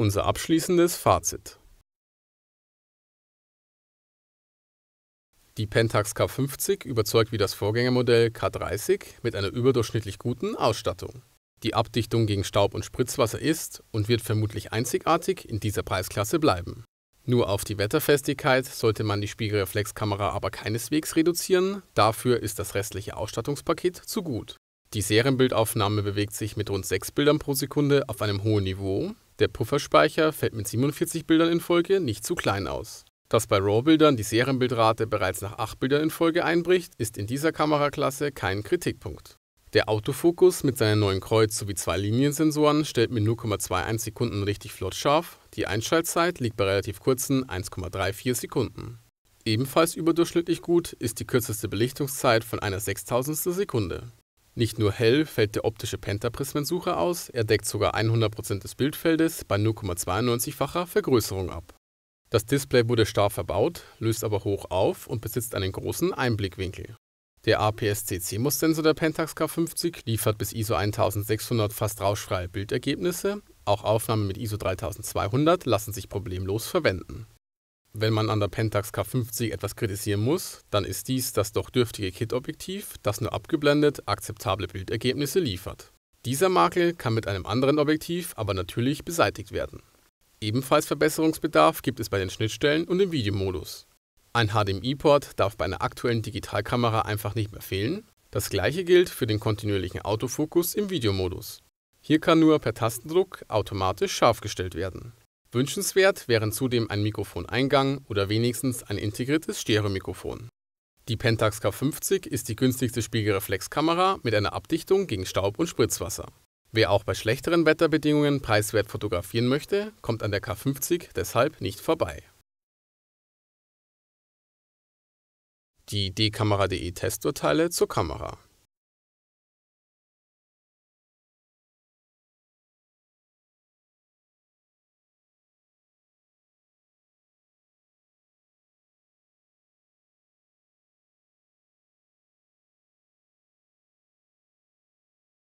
Unser abschließendes Fazit. Die Pentax K50 überzeugt wie das Vorgängermodell K30 mit einer überdurchschnittlich guten Ausstattung. Die Abdichtung gegen Staub und Spritzwasser ist und wird vermutlich einzigartig in dieser Preisklasse bleiben. Nur auf die Wetterfestigkeit sollte man die Spiegelreflexkamera aber keineswegs reduzieren, dafür ist das restliche Ausstattungspaket zu gut. Die Serienbildaufnahme bewegt sich mit rund 6 Bildern pro Sekunde auf einem hohen Niveau, der Pufferspeicher fällt mit 47 Bildern in Folge nicht zu klein aus. Dass bei RAW-Bildern die Serienbildrate bereits nach 8 Bildern in Folge einbricht, ist in dieser Kameraklasse kein Kritikpunkt. Der Autofokus mit seinen neuen Kreuz- sowie zwei Liniensensoren stellt mit 0,21 Sekunden richtig flott scharf, die Einschaltzeit liegt bei relativ kurzen 1,34 Sekunden. Ebenfalls überdurchschnittlich gut ist die kürzeste Belichtungszeit von einer 6000 Sekunde. Nicht nur hell fällt der optische Pentaprismensucher aus, er deckt sogar 100% des Bildfeldes bei 0,92-facher Vergrößerung ab. Das Display wurde starr verbaut, löst aber hoch auf und besitzt einen großen Einblickwinkel. Der APS-C-CMOS-Sensor der Pentax K50 liefert bis ISO 1600 fast rauschfreie Bildergebnisse, auch Aufnahmen mit ISO 3200 lassen sich problemlos verwenden. Wenn man an der Pentax K50 etwas kritisieren muss, dann ist dies das doch dürftige Kit-Objektiv, das nur abgeblendet akzeptable Bildergebnisse liefert. Dieser Makel kann mit einem anderen Objektiv aber natürlich beseitigt werden. Ebenfalls Verbesserungsbedarf gibt es bei den Schnittstellen und im Videomodus. Ein HDMI-Port darf bei einer aktuellen Digitalkamera einfach nicht mehr fehlen. Das gleiche gilt für den kontinuierlichen Autofokus im Videomodus. Hier kann nur per Tastendruck automatisch scharf gestellt werden. Wünschenswert wären zudem ein Mikrofoneingang oder wenigstens ein integriertes Stereomikrofon. Die Pentax K50 ist die günstigste Spiegelreflexkamera mit einer Abdichtung gegen Staub und Spritzwasser. Wer auch bei schlechteren Wetterbedingungen preiswert fotografieren möchte, kommt an der K50 deshalb nicht vorbei. Die dkamera.de Testurteile zur Kamera